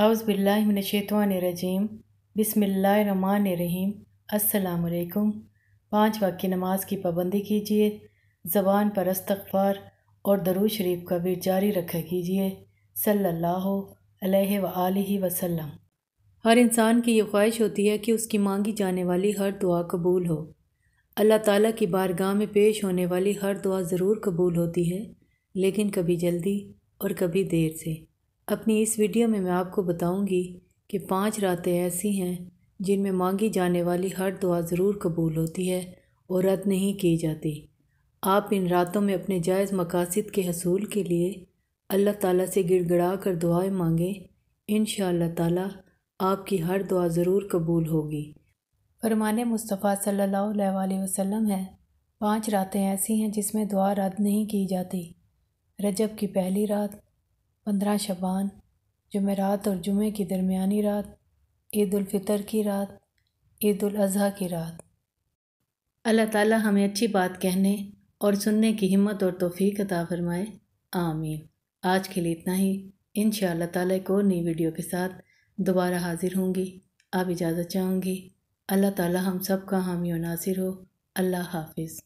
अउज़बिल्लिमिनशैतवानरजीम रहीम असलकम पाँच वक्त की नमाज़ की पाबंदी कीजिए ज़बान पर अस्तफ़ार और दरू शरीफ का भी जारी रखा कीजिए सल्ला वसलम हर इंसान की यह ख्वाहिश होती है कि उसकी मांगी जाने वाली हर दुआ कबूल हो अल्लाह ताली की बारगाह में पेश होने वाली हर दुआ ज़रूर कबूल होती है लेकिन कभी जल्दी और कभी देर से अपनी इस वीडियो में मैं आपको बताऊंगी कि पांच रातें ऐसी हैं जिनमें मांगी जाने वाली हर दुआ ज़रूर कबूल होती है और रद्द नहीं की जाती आप इन रातों में अपने जायज़ मकासद के हसूल के लिए अल्लाह ताला से गिड़गड़ा कर दुआएँ मांगें इन ताला आपकी हर दुआ ज़रूर कबूल होगी फरमान मुस्तफ़ा सल्ला वसम है पाँच रातें ऐसी हैं जिसमें दुआ रद्द नहीं की जाती रजब की पहली रात पंद्रह शबान जमेरात और जुमे की दरमियानी रात ईदालफ़ितर की रात ईदाजी की रात अल्लाह ताला हमें अच्छी बात कहने और सुनने की हिम्मत और तोफ़ी अता फरमाए आमीन आज के लिए इतना ही इन ताला एक नई वीडियो के साथ दोबारा हाज़िर होंगी आप इजाज़त चाहूँगी अल्लाह ताला हम सब का हामी और नासिर हो अल्लाह हाफिज़